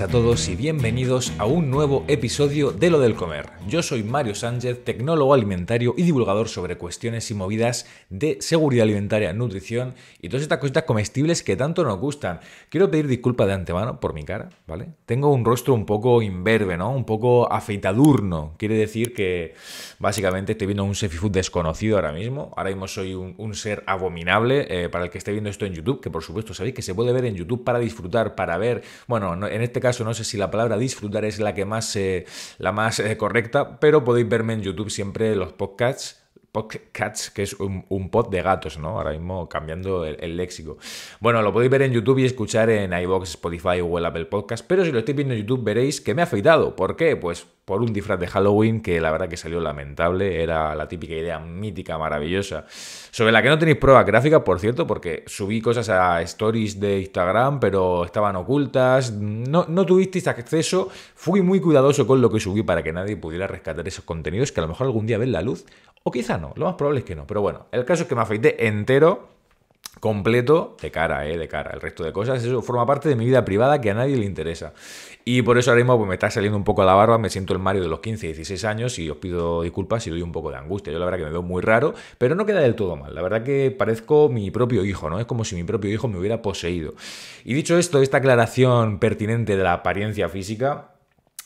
a todos y bienvenidos a un nuevo episodio de Lo del Comer. Yo soy Mario Sánchez, tecnólogo alimentario y divulgador sobre cuestiones y movidas de seguridad alimentaria, nutrición y todas estas cositas comestibles que tanto nos gustan. Quiero pedir disculpas de antemano por mi cara, ¿vale? Tengo un rostro un poco imberbe, ¿no? Un poco afeitadurno. Quiere decir que básicamente estoy viendo un sefifood desconocido ahora mismo. Ahora mismo soy un, ser abominable eh, para el que esté viendo esto en YouTube, que por supuesto sabéis que se puede ver en YouTube para disfrutar, para ver. Bueno, en este caso no sé si la palabra disfrutar es la que más, eh, la más eh, correcta, pero podéis verme en YouTube siempre los podcasts podcasts que es un, pod de gatos, ¿no? Ahora mismo cambiando el, léxico. Bueno, lo podéis ver en YouTube y escuchar en iBox, Spotify o el Apple Podcast, pero si lo estáis viendo en YouTube veréis que me ha afeitado. ¿Por qué? Pues por un disfraz de Halloween que la verdad que salió lamentable, era la típica idea mítica, maravillosa, sobre la que no tenéis pruebas gráficas, por cierto, porque subí cosas a stories de Instagram, pero estaban ocultas, no, no tuvisteis acceso, fui muy cuidadoso con lo que subí para que nadie pudiera rescatar esos contenidos que a lo mejor algún día ven la luz, o quizá no, lo más probable es que no, pero bueno, el caso es que me afeité entero, completo de cara, ¿eh? de cara. El resto de cosas, eso forma parte de mi vida privada que a nadie le interesa. Y por eso ahora mismo pues, me está saliendo un poco a la barba, me siento el Mario de los 15, 16 años y os pido disculpas si doy un poco de angustia. Yo la verdad que me veo muy raro, pero no queda del todo mal. La verdad que parezco mi propio hijo, ¿no? Es como si mi propio hijo me hubiera poseído. Y dicho esto, esta aclaración pertinente de la apariencia física,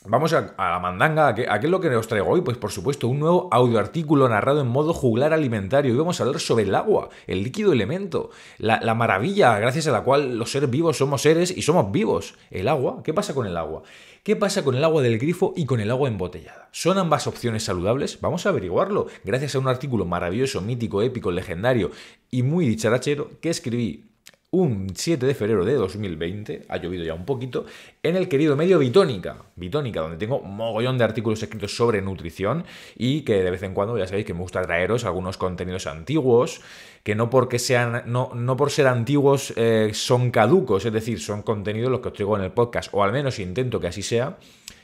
Vamos a, la mandanga, ¿a qué, es lo que os traigo hoy? Pues por supuesto, un nuevo audioartículo narrado en modo juglar alimentario. Y vamos a hablar sobre el agua, el líquido elemento, la, la, maravilla gracias a la cual los seres vivos somos seres y somos vivos. El agua, ¿qué pasa con el agua? ¿Qué pasa con el agua del grifo y con el agua embotellada? ¿Son ambas opciones saludables? Vamos a averiguarlo, gracias a un artículo maravilloso, mítico, épico, legendario y muy dicharachero que escribí un 7 de febrero de 2020, ha llovido ya un poquito, en el querido medio Bitónica, Bitónica, donde tengo mogollón de artículos escritos sobre nutrición y que de vez en cuando ya sabéis que me gusta traeros algunos contenidos antiguos, que no porque sean, no, no por ser antiguos eh, son caducos, es decir, son contenidos los que os traigo en el podcast, o al menos intento que así sea,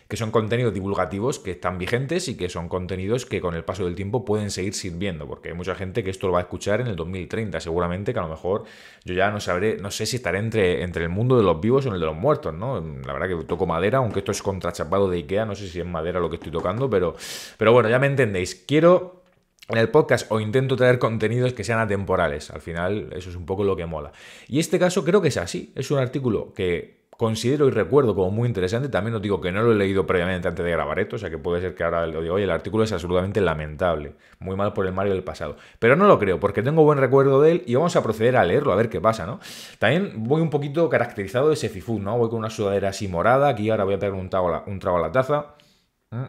que son contenidos divulgativos que están vigentes y que son contenidos que con el paso del tiempo pueden seguir sirviendo, porque hay mucha gente que esto lo va a escuchar en el 2030, seguramente que a lo mejor yo ya no sabré, no sé si estaré entre, entre el mundo de los vivos o en el de los muertos, ¿no? La verdad que toco madera, aunque esto es contrachapado de Ikea, no sé si es madera lo que estoy tocando, pero, pero bueno, ya me entendéis. Quiero en el podcast o intento traer contenidos que sean atemporales. Al final, eso es un poco lo que mola. Y este caso creo que es así. Es un artículo que considero y recuerdo como muy interesante. También os digo que no lo he leído previamente antes de grabar esto, o sea que puede ser que ahora lo diga, oye, el artículo es absolutamente lamentable, muy mal por el Mario del pasado. Pero no lo creo, porque tengo buen recuerdo de él y vamos a proceder a leerlo, a ver qué pasa, ¿no? También voy un poquito caracterizado de ese ¿no? Voy con una sudadera así morada, aquí ahora voy a pegar un, un trago a la taza. ¿eh?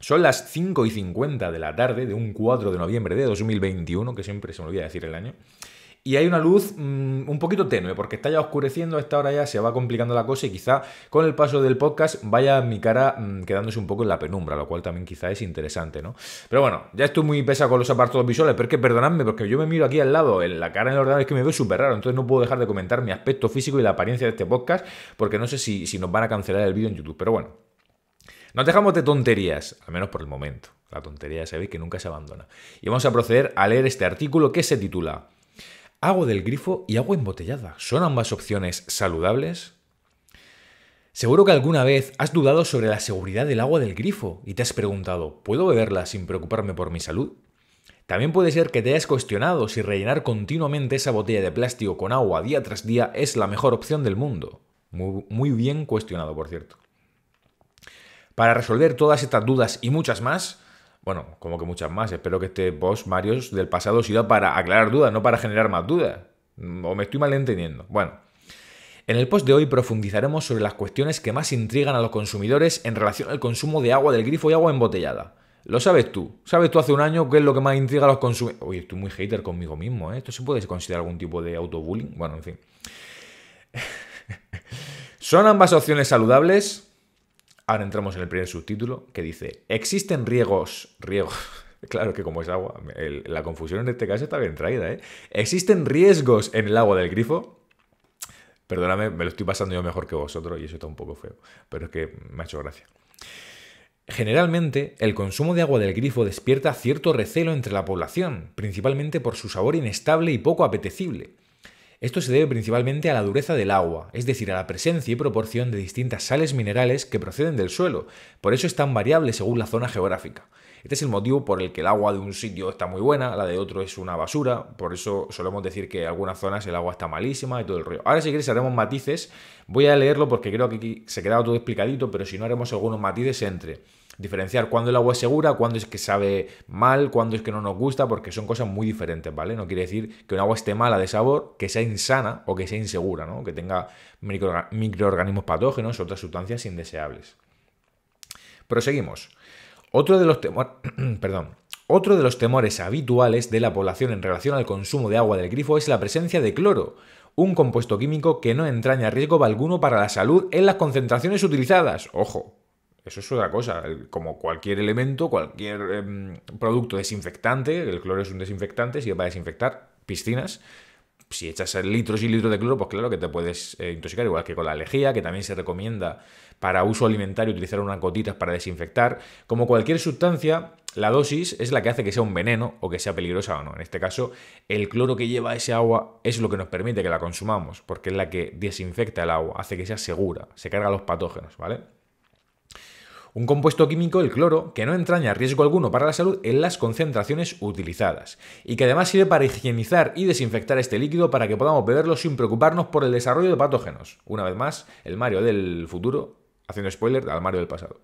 Son las 5 y 50 de la tarde de un 4 de noviembre de 2021, que siempre se me olvida decir el año y hay una luz mm, un poquito tenue, porque está ya oscureciendo, a esta hora ya se va complicando la cosa y quizá con el paso del podcast vaya mi cara mm, quedándose un poco en la penumbra, lo cual también quizá es interesante, ¿no? Pero bueno, ya estoy muy pesado con los apartados visuales, pero es que perdonadme, porque yo me miro aquí al lado, en la cara en el ordenador es que me veo súper raro, entonces no puedo dejar de comentar mi aspecto físico y la apariencia de este podcast, porque no sé si, si nos van a cancelar el vídeo en YouTube, pero bueno. Nos dejamos de tonterías, al menos por el momento. La tontería, sabéis que nunca se abandona. Y vamos a proceder a leer este artículo que se titula agua del grifo y agua embotellada. ¿Son ambas opciones saludables? Seguro que alguna vez has dudado sobre la seguridad del agua del grifo y te has preguntado, ¿puedo beberla sin preocuparme por mi salud? También puede ser que te hayas cuestionado si rellenar continuamente esa botella de plástico con agua día tras día es la mejor opción del mundo. Muy, muy bien cuestionado, por cierto. Para resolver todas estas dudas y muchas más, bueno, como que muchas más. Espero que este post Marios del pasado sirva para aclarar dudas, no para generar más dudas. Mm, o me estoy malentendiendo. Bueno. En el post de hoy profundizaremos sobre las cuestiones que más intrigan a los consumidores en relación al consumo de agua del grifo y agua embotellada. Lo sabes tú. Sabes tú hace un año qué es lo que más intriga a los consumidores. Oye, estoy muy hater conmigo mismo, ¿eh? ¿Esto se puede considerar algún tipo de autobullying? Bueno, en fin. ¿Son ambas opciones saludables? Ahora entramos en el primer subtítulo que dice, existen riesgos, riegos, claro que como es agua, la confusión en este caso está bien traída, ¿eh? Existen riesgos en el agua del grifo. Perdóname, me lo estoy pasando yo mejor que vosotros y eso está un poco feo, pero es que me ha hecho gracia. Generalmente, el consumo de agua del grifo despierta cierto recelo entre la población, principalmente por su sabor inestable y poco apetecible. Esto se debe principalmente a la dureza del agua, es decir, a la presencia y proporción de distintas sales minerales que proceden del suelo, por eso es tan variable según la zona geográfica. Este es el motivo por el que el agua de un sitio está muy buena, la de otro es una basura, por eso solemos decir que en algunas zonas el agua está malísima y todo el río. Ahora si queréis haremos matices, voy a leerlo porque creo que aquí se quedaba todo explicadito, pero si no haremos algunos matices entre diferenciar cuándo el agua es segura, cuándo es que sabe mal, cuándo es que no nos gusta, porque son cosas muy diferentes, ¿vale? No quiere decir que un agua esté mala de sabor, que sea insana o que sea insegura, ¿no? Que tenga microorganismos patógenos o otras sustancias indeseables. Proseguimos. Otro de los temores, perdón, otro de los temores habituales de la población en relación al consumo de agua del grifo es la presencia de cloro, un compuesto químico que no entraña riesgo alguno para la salud en las concentraciones utilizadas. Ojo, eso es otra cosa. Como cualquier elemento, cualquier em, producto desinfectante, el cloro es un desinfectante, sirve para desinfectar piscinas. Si echas litros y litros de cloro, pues claro que te puedes eh, intoxicar, igual que con la alejía, que también se recomienda para uso alimentario utilizar unas gotitas para desinfectar. Como cualquier sustancia, la dosis es la que hace que sea un veneno o que sea peligrosa o no. En este caso, el cloro que lleva ese agua es lo que nos permite que la consumamos, porque es la que desinfecta el agua, hace que sea segura, se carga los patógenos, ¿vale? un compuesto químico, el cloro, que no entraña riesgo alguno para la salud en las concentraciones utilizadas, y que además sirve para higienizar y desinfectar este líquido para que podamos beberlo sin preocuparnos por el desarrollo de patógenos. Una vez más, el Mario del futuro, haciendo spoiler al Mario del pasado.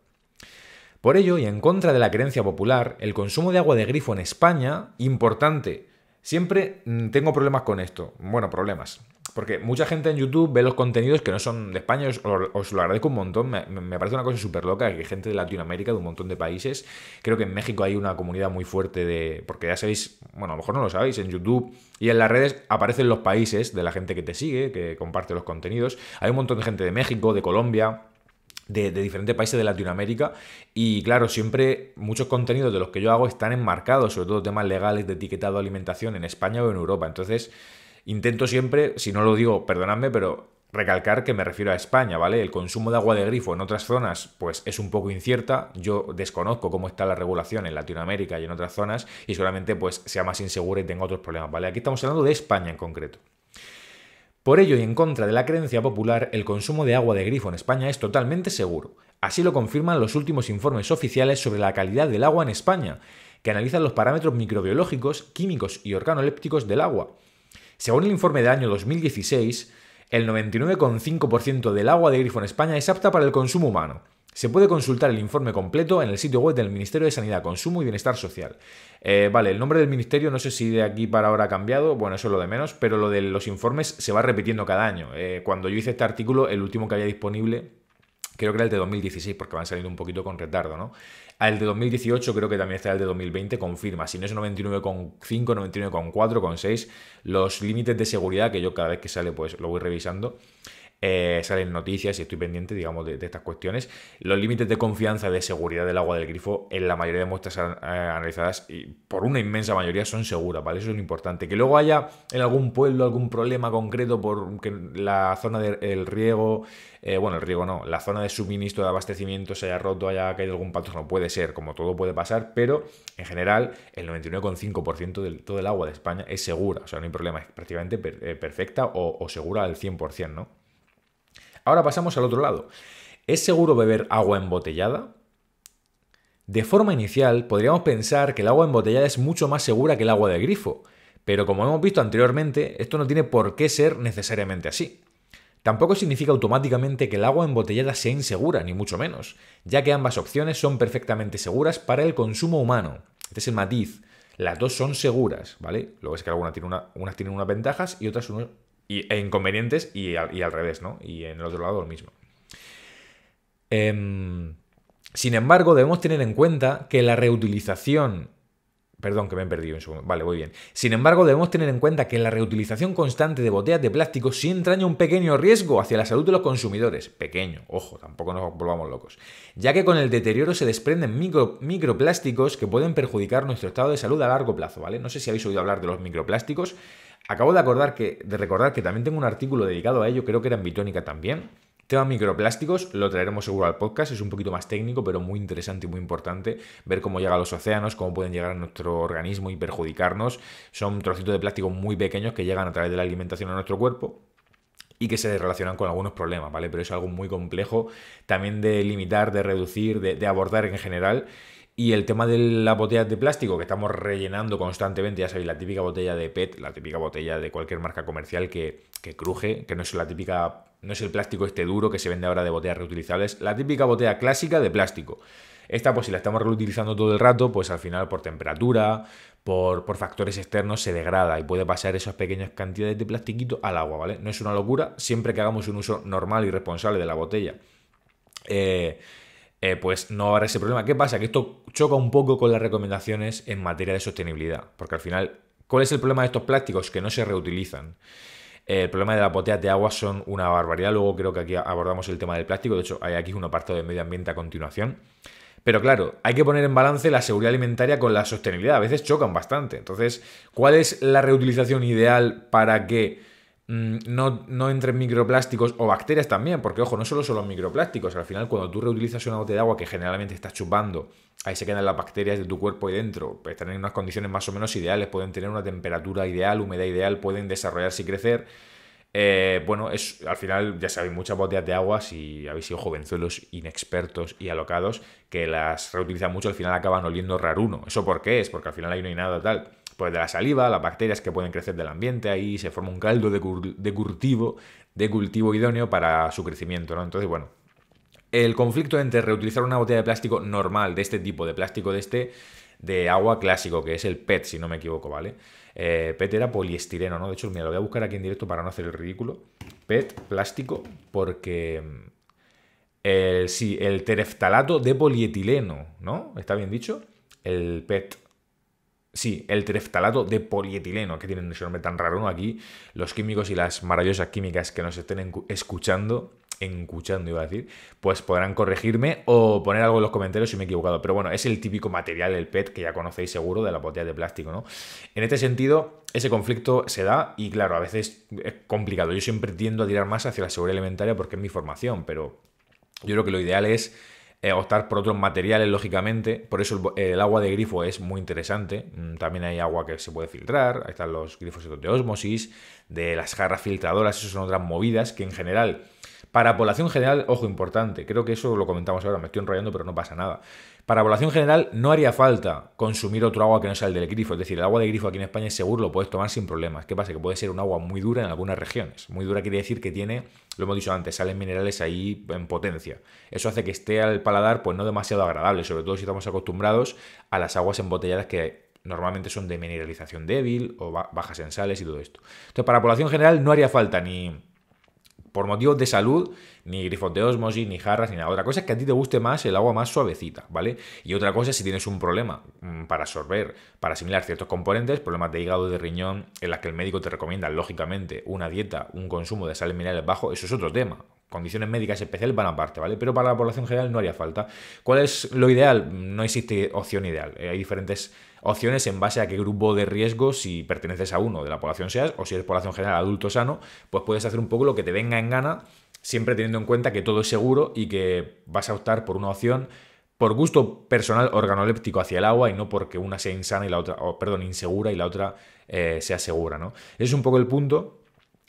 Por ello, y en contra de la creencia popular, el consumo de agua de grifo en España, importante, siempre mm, tengo problemas con esto, bueno, problemas, porque mucha gente en YouTube ve los contenidos que no son de España, os, lo agradezco un montón, me, parece una cosa súper loca que gente de Latinoamérica, de un montón de países, creo que en México hay una comunidad muy fuerte de, porque ya sabéis, bueno, a lo mejor no lo sabéis, en YouTube y en las redes aparecen los países de la gente que te sigue, que comparte los contenidos, hay un montón de gente de México, de Colombia, de, de, diferentes países de Latinoamérica. Y claro, siempre muchos contenidos de los que yo hago están enmarcados, sobre todo temas legales de etiquetado de alimentación en España o en Europa. Entonces, Intento siempre, si no lo digo, perdonadme, pero recalcar que me refiero a España, ¿vale? El consumo de agua de grifo en otras zonas pues es un poco incierta, yo desconozco cómo está la regulación en Latinoamérica y en otras zonas y solamente pues sea más insegura y tenga otros problemas, ¿vale? Aquí estamos hablando de España en concreto. Por ello y en contra de la creencia popular, el consumo de agua de grifo en España es totalmente seguro. Así lo confirman los últimos informes oficiales sobre la calidad del agua en España, que analizan los parámetros microbiológicos, químicos y organolépticos del agua. Según el informe de año 2016, el 99,5% del agua de grifo en España es apta para el consumo humano. Se puede consultar el informe completo en el sitio web del Ministerio de Sanidad, Consumo y Bienestar Social. Eh, vale, el nombre del ministerio no sé si de aquí para ahora ha cambiado, bueno, eso es lo de menos, pero lo de los informes se va repitiendo cada año. Eh, cuando yo hice este artículo, el último que había disponible, creo que era el de 2016, porque van saliendo un poquito con retardo, ¿no? Al de 2018 creo que también está el de 2020, confirma. Si no es 99,5, 99,4, 6, los límites de seguridad, que yo cada vez que sale pues lo voy revisando. Eh, salen noticias y estoy pendiente, digamos, de, estas cuestiones. Los límites de confianza de seguridad del agua del grifo en la mayoría de muestras eh, analizadas, y por una inmensa mayoría, son seguras, ¿vale? Eso es lo importante. Que luego haya en algún pueblo algún problema concreto por que la zona del riego, eh, bueno, el riego no, la zona de suministro de abastecimiento se haya roto, haya caído algún no puede ser, como todo puede pasar, pero en general el 99,5% de todo el agua de España es segura, o sea, no hay problema, es prácticamente perfecta o, o segura al 100%, ¿no? Ahora pasamos al otro lado. ¿Es seguro beber agua embotellada? De forma inicial, podríamos pensar que el agua embotellada es mucho más segura que el agua de grifo, pero como hemos visto anteriormente, esto no tiene por qué ser necesariamente así. Tampoco significa automáticamente que el agua embotellada sea insegura, ni mucho menos, ya que ambas opciones son perfectamente seguras para el consumo humano. Este es el matiz. Las dos son seguras, ¿vale? Lo que es que algunas tienen, unas unas ventajas y otras no e inconvenientes y al, revés, ¿no? Y en el otro lado lo mismo. Em, sin embargo, debemos tener en cuenta que la reutilización Perdón, que me he perdido un segundo. Vale, voy bien. Sin embargo, debemos tener en cuenta que la reutilización constante de botellas de plástico sí entraña un pequeño riesgo hacia la salud de los consumidores. Pequeño, ojo, tampoco nos volvamos locos. Ya que con el deterioro se desprenden microplásticos que pueden perjudicar nuestro estado de salud a largo plazo, ¿vale? No sé si habéis oído hablar de los microplásticos. Acabo de, acordar que, de recordar que también tengo un artículo dedicado a ello, creo que era en Bitónica también. Tema microplásticos, lo traeremos seguro al podcast, es un poquito más técnico, pero muy interesante y muy importante ver cómo llegan a los océanos, cómo pueden llegar a nuestro organismo y perjudicarnos. Son trocitos de plástico muy pequeños que llegan a través de la alimentación a nuestro cuerpo y que se relacionan con algunos problemas, ¿vale? Pero es algo muy complejo también de limitar, de reducir, de abordar en general y el tema de la botella de plástico que estamos rellenando constantemente, ya sabéis, la típica botella de PET, la típica botella de cualquier marca comercial que, cruje, que no es la típica, no es el plástico este duro que se vende ahora de botellas reutilizables, la típica botella clásica de plástico. Esta, pues si la estamos reutilizando todo el rato, pues al final por temperatura, por, por factores externos se degrada y puede pasar esas pequeñas cantidades de plastiquito al agua, ¿vale? No es una locura, siempre que hagamos un uso normal y responsable de la botella. Eh, eh, pues no habrá ese problema. ¿Qué pasa? Que esto choca un poco con las recomendaciones en materia de sostenibilidad, porque al final, ¿cuál es el problema de estos plásticos? Que no se reutilizan. El problema de la botellas de agua son una barbaridad. Luego creo que aquí abordamos el tema del plástico. De hecho, hay aquí un apartado de medio ambiente a continuación. Pero claro, hay que poner en balance la seguridad alimentaria con la sostenibilidad. A veces chocan bastante. Entonces, ¿cuál es la reutilización ideal para que Mm, no, no entren microplásticos o bacterias también, porque ojo, no solo son los microplásticos, al final cuando tú reutilizas una botella de agua que generalmente estás chupando, ahí se quedan las bacterias de tu cuerpo y dentro, pues están en unas condiciones más o menos ideales, pueden tener una temperatura ideal, humedad ideal, pueden desarrollarse y crecer. Eh, bueno, es, al final ya sabéis muchas botellas de agua, si habéis sido jovenzuelos inexpertos y alocados, que las reutilizan mucho, al final acaban oliendo uno. ¿Eso por qué es? Porque al final ahí no hay nada tal pues, de la saliva, las bacterias que pueden crecer del ambiente, ahí se forma un caldo de, cultivo, de cultivo idóneo para su crecimiento, ¿no? Entonces, bueno, el conflicto entre reutilizar una botella de plástico normal, de este tipo, de plástico de este, de agua clásico, que es el PET, si no me equivoco, ¿vale? Eh, PET era poliestireno, ¿no? De hecho, mira, lo voy a buscar aquí en directo para no hacer el ridículo. PET, plástico, porque... Mm, el, sí, el tereftalato de polietileno, ¿no? ¿Está bien dicho? El PET. Sí, el treftalato de polietileno, que tienen ese nombre tan raro, ¿no? Aquí los químicos y las maravillosas químicas que nos estén escuchando, escuchando iba a decir, pues podrán corregirme o poner algo en los comentarios si me he equivocado. Pero bueno, es el típico material, el PET, que ya conocéis seguro de la botella de plástico, ¿no? En este sentido, ese conflicto se da y claro, a veces es complicado. Yo siempre tiendo a tirar más hacia la seguridad alimentaria porque es mi formación, pero yo creo que lo ideal es eh, optar por otros materiales, lógicamente. Por eso el, agua de grifo es muy interesante. Mm, también hay agua que se puede filtrar. están los grifos de osmosis, de las jarras filtradoras. Esas son otras movidas que en general, para población general, ojo importante. Creo que eso lo comentamos ahora. Me estoy enrollando, pero no pasa nada. Para población general no haría falta consumir otro agua que no sea el del grifo. Es decir, el agua de grifo aquí en España es seguro lo puedes tomar sin problemas. ¿Qué pasa? Que puede ser un agua muy dura en algunas regiones. Muy dura quiere decir que tiene, lo hemos dicho antes, sales minerales ahí en potencia. Eso hace que esté al paladar pues no demasiado agradable, sobre todo si estamos acostumbrados a las aguas embotelladas que normalmente son de mineralización débil o bajas en sales y todo esto. Entonces, para población general no haría falta ni por motivos de salud, ni grifos de osmosis, ni jarras, ni nada. Otra cosa es que a ti te guste más el agua más suavecita, ¿vale? Y otra cosa es si tienes un problema mm, para absorber, para asimilar ciertos componentes, problemas de hígado, de riñón, en las que el médico te recomienda, lógicamente, una dieta, un consumo de sales minerales bajo, eso es otro tema, condiciones médicas especiales van aparte, ¿vale? Pero para la población general no haría falta. ¿Cuál es lo ideal? No existe opción ideal. Eh, hay diferentes opciones en base a qué grupo de riesgo, si perteneces a uno de la población seas, o si eres población general adulto sano, pues puedes hacer un poco lo que te venga en gana, siempre teniendo en cuenta que todo es seguro y que vas a optar por una opción por gusto personal organoléptico hacia el agua y no porque una sea insana y la otra, perdón, insegura y la otra eh, sea segura, ¿no? Ese es un poco el punto.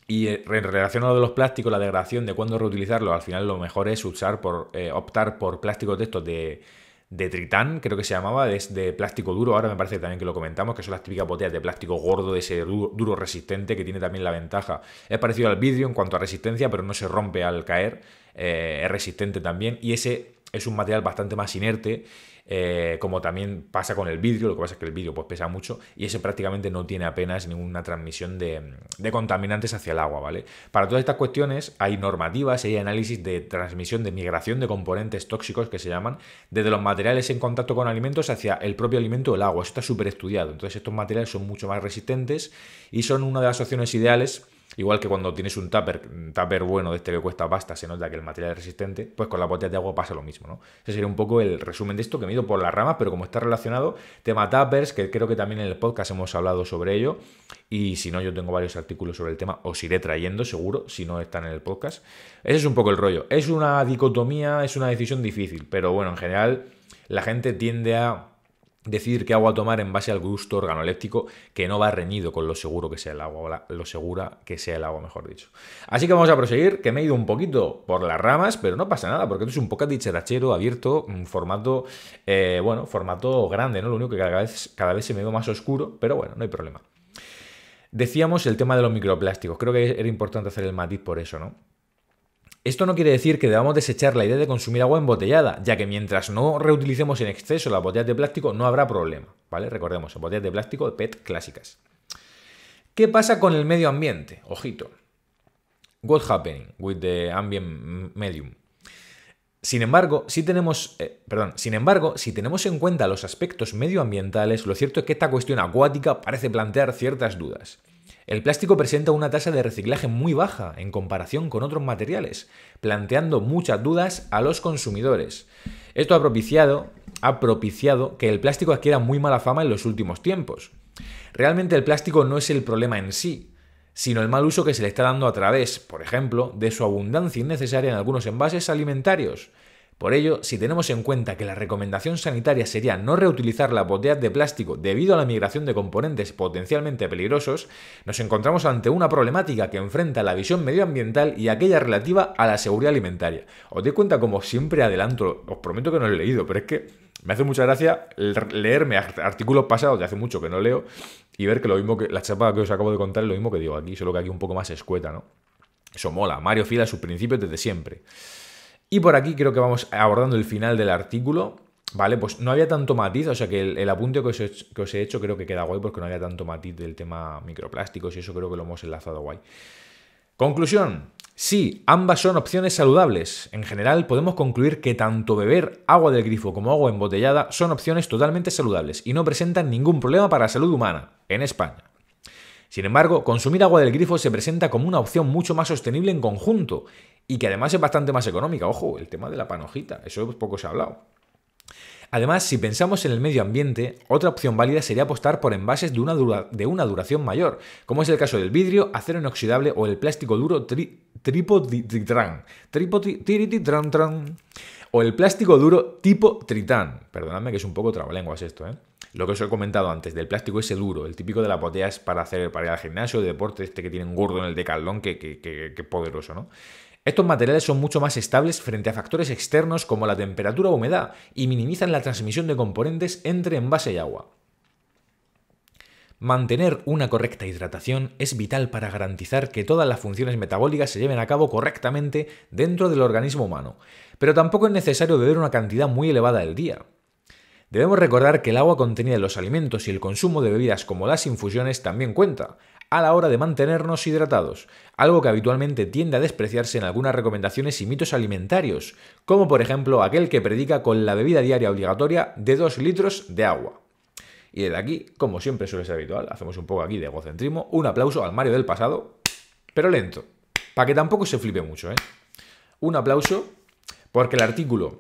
Y en eh, relación a lo de los plásticos, la degradación de cuándo reutilizarlo, al final lo mejor es usar por, eh, optar por plásticos de estos de, tritán, creo que se llamaba, es de, plástico duro, ahora me parece también que lo comentamos, que son las típicas botellas de plástico gordo, de ese duro, resistente, que tiene también la ventaja. Es parecido al vidrio en cuanto a resistencia, pero no se rompe al caer, eh, es resistente también, y ese es un material bastante más inerte, eh, como también pasa con el vidrio, lo que pasa es que el vidrio pues, pesa mucho y ese prácticamente no tiene apenas ninguna transmisión de, contaminantes hacia el agua, ¿vale? Para todas estas cuestiones hay normativas y hay análisis de transmisión, de migración de componentes tóxicos que se llaman, desde los materiales en contacto con alimentos hacia el propio alimento el agua, Esto está súper estudiado, entonces estos materiales son mucho más resistentes y son una de las opciones ideales Igual que cuando tienes un tupper, bueno de este que cuesta pasta, se nota que el material es resistente, pues con la botella de agua pasa lo mismo, ¿no? Ese sería un poco el resumen de esto que me he ido por las ramas, pero como está relacionado, tema tuppers, que creo que también en el podcast hemos hablado sobre ello, y si no, yo tengo varios artículos sobre el tema, os iré trayendo, seguro, si no están en el podcast. Ese es un poco el rollo. Es una dicotomía, es una decisión difícil, pero bueno, en general la gente tiende a Decir qué agua tomar en base al gusto organoléptico que no va reñido con lo seguro que sea el agua, o lo segura que sea el agua, mejor dicho. Así que vamos a proseguir, que me he ido un poquito por las ramas, pero no pasa nada, porque esto es un podcast dicharachero, abierto, formato, eh, bueno, formato grande, ¿no? Lo único que cada vez, cada vez se me ve más oscuro, pero bueno, no hay problema. Decíamos el tema de los microplásticos, creo que era importante hacer el matiz por eso, ¿no? Esto no quiere decir que debamos desechar la idea de consumir agua embotellada, ya que mientras no reutilicemos en exceso las botellas de plástico no habrá problema, ¿vale? Recordemos, botellas de plástico PET clásicas. ¿Qué pasa con el medio ambiente? Ojito. What's happening with the ambient medium? Sin embargo, si tenemos, eh, perdón, sin embargo, si tenemos en cuenta los aspectos medioambientales, lo cierto es que esta cuestión acuática parece plantear ciertas dudas. El plástico presenta una tasa de reciclaje muy baja en comparación con otros materiales, planteando muchas dudas a los consumidores. Esto ha propiciado, que el plástico adquiera muy mala fama en los últimos tiempos. Realmente el plástico no es el problema en sí, sino el mal uso que se le está dando a través, por ejemplo, de su abundancia innecesaria en algunos envases alimentarios. Por ello, si tenemos en cuenta que la recomendación sanitaria sería no reutilizar la botella de plástico debido a la migración de componentes potencialmente peligrosos, nos encontramos ante una problemática que enfrenta la visión medioambiental y aquella relativa a la seguridad alimentaria. Os doy cuenta como siempre adelanto, os prometo que no lo he leído, pero es que me hace mucha gracia leerme artículos pasados de hace mucho que no leo y ver que lo mismo que la chapa que os acabo de contar es lo mismo que digo aquí, solo que aquí un poco más escueta, ¿no? Eso mola, Mario fila sus principios desde siempre. Y por aquí creo que vamos abordando el final del artículo. Vale, pues no había tanto matiz, o sea que el, apunte que que os, he hecho, creo que queda guay porque no había tanto matiz del tema microplásticos y eso creo que lo hemos enlazado guay. Conclusión. Sí, ambas son opciones saludables. En general, podemos concluir que tanto beber agua del grifo como agua embotellada son opciones totalmente saludables y no presentan ningún problema para la salud humana, en España. Sin embargo, consumir agua del grifo se presenta como una opción mucho más sostenible en conjunto y que además es bastante más económica. Ojo, el tema de la panojita, eso poco se ha hablado. Además, si pensamos en el medio ambiente, otra opción válida sería apostar por envases de una, de una duración mayor, como es el caso del vidrio, acero inoxidable o el plástico duro tripotitran. o el plástico duro tipo tritán. Perdonadme que es un poco trabalenguas esto, ¿eh? Lo que os he comentado antes, del plástico ese duro, el típico de las botellas para hacer para ir al gimnasio, de deporte, este que tienen gordo en el decalón, que, que, que, que poderoso, ¿no? Estos materiales son mucho más estables frente a factores externos como la temperatura o humedad y minimizan la transmisión de componentes entre envase y agua. Mantener una correcta hidratación es vital para garantizar que todas las funciones metabólicas se lleven a cabo correctamente dentro del organismo humano, pero tampoco es necesario beber una cantidad muy elevada al día. Debemos recordar que el agua contenida en los alimentos y el consumo de bebidas como las infusiones también cuenta, a la hora de mantenernos hidratados, algo que habitualmente tiende a despreciarse en algunas recomendaciones y mitos alimentarios, como por ejemplo aquel que predica con la bebida diaria obligatoria de 2 litros de agua. Y desde aquí, como siempre suele ser habitual, hacemos un poco aquí de egocentrismo, un aplauso al Mario del pasado, pero lento, para que tampoco se flipe mucho, ¿eh? Un aplauso porque el artículo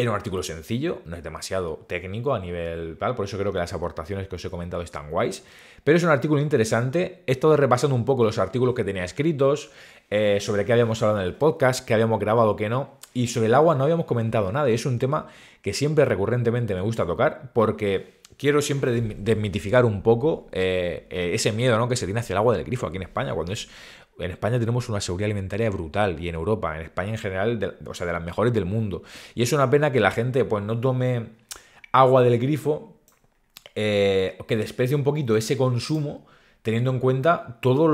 era un artículo sencillo, no es demasiado técnico a nivel tal, por eso creo que las aportaciones que os he comentado están guays, pero es un artículo interesante. He estado repasando un poco los artículos que tenía escritos, eh, sobre qué habíamos hablado en el podcast, qué habíamos grabado, qué no, y sobre el agua no habíamos comentado nada, y es un tema que siempre recurrentemente me gusta tocar porque quiero siempre desmitificar un poco eh, eh, ese miedo ¿no? que se tiene hacia el agua del grifo aquí en España, cuando es en España tenemos una seguridad alimentaria brutal y en Europa, en España en general, o sea, de las mejores del mundo. Y es una pena que la gente pues no tome agua del grifo, eh, que desprecie un poquito ese consumo teniendo en cuenta todo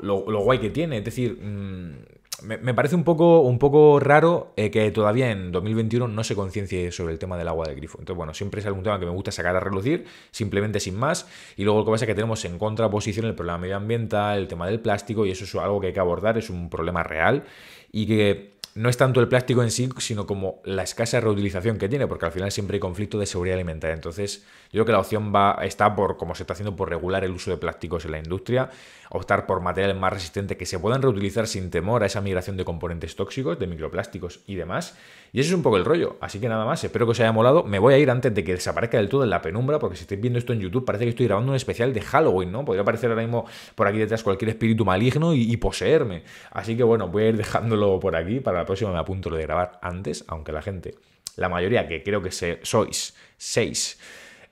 lo, guay que tiene. Es decir, mm, me, parece un poco, un poco raro eh, que todavía en 2021 no se conciencie sobre el tema del agua del grifo. Entonces, bueno, siempre es algún tema que me gusta sacar a relucir, simplemente sin más. Y luego lo que pasa es que tenemos en contraposición el problema medioambiental, el tema del plástico, y eso es algo que hay que abordar, es un problema real y que no es tanto el plástico en sí, sino como la escasa reutilización que tiene, porque al final siempre hay conflicto de seguridad alimentaria. Entonces, yo creo que la opción va, está por, como se está haciendo, por regular el uso de plásticos en la industria, optar por materiales más resistentes que se puedan reutilizar sin temor a esa migración de componentes tóxicos, de microplásticos y demás. Y ese es un poco el rollo. Así que nada más, espero que os haya molado. Me voy a ir antes de que desaparezca del todo en la penumbra, porque si estáis viendo esto en YouTube, parece que estoy grabando un especial de Halloween, ¿no? Podría aparecer ahora mismo por aquí detrás cualquier espíritu maligno y, y poseerme. Así que bueno, voy a ir dejándolo por aquí para la próxima me apunto lo de grabar antes, aunque la gente, la mayoría que creo que sois seis,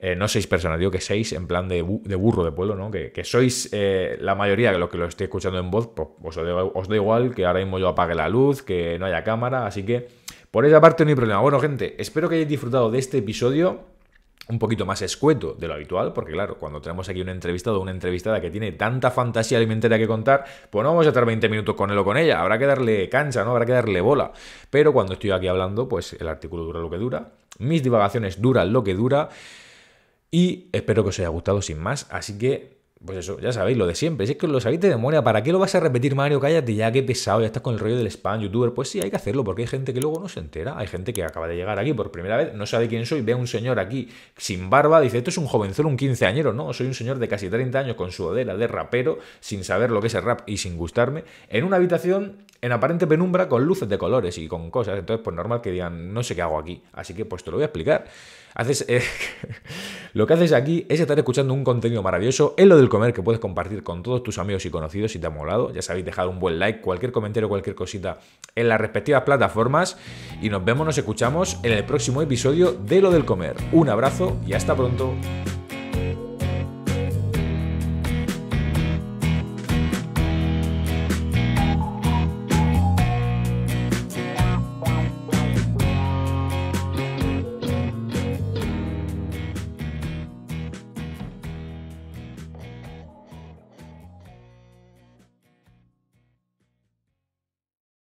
eh, no seis personas, digo que seis en plan de, burro de pueblo, ¿no? Que, sois eh, la mayoría de los que lo estoy escuchando en voz, pues os da igual que ahora mismo yo apague la luz, que no haya cámara, así que por esa parte no hay problema. Bueno, gente, espero que hayáis disfrutado de este episodio un poquito más escueto de lo habitual, porque claro, cuando tenemos aquí un entrevistado o una entrevistada que tiene tanta fantasía alimentaria que contar, pues no vamos a estar 20 minutos con él o con ella, habrá que darle cancha, ¿no? Habrá que darle bola. Pero cuando estoy aquí hablando, pues el artículo dura lo que dura, mis divagaciones duran lo que dura, y espero que os haya gustado sin más, así que pues eso, ya sabéis, lo de siempre. Si es que lo sabéis de memoria, ¿para qué lo vas a repetir, Mario? Cállate ya, qué pesado, ya estás con el rollo del spam, youtuber. Pues sí, hay que hacerlo, porque hay gente que luego no se entera. Hay gente que acaba de llegar aquí por primera vez, no sabe quién soy, ve a un señor aquí sin barba, dice, esto es un jovenzuelo, un quinceañero, ¿no? Soy un señor de casi 30 años con su de rapero, sin saber lo que es el rap y sin gustarme, en una habitación en aparente penumbra con luces de colores y con cosas. Entonces, pues normal que digan, no sé qué hago aquí. Así que, pues te lo voy a explicar. Haces, eh, lo que haces aquí es estar escuchando un contenido maravilloso en lo del comer que puedes compartir con todos tus amigos y conocidos si te ha molado. Ya sabéis, dejar un buen like, cualquier comentario, cualquier cosita en las respectivas plataformas. Y nos vemos, nos escuchamos en el próximo episodio de Lo del Comer. Un abrazo y hasta pronto.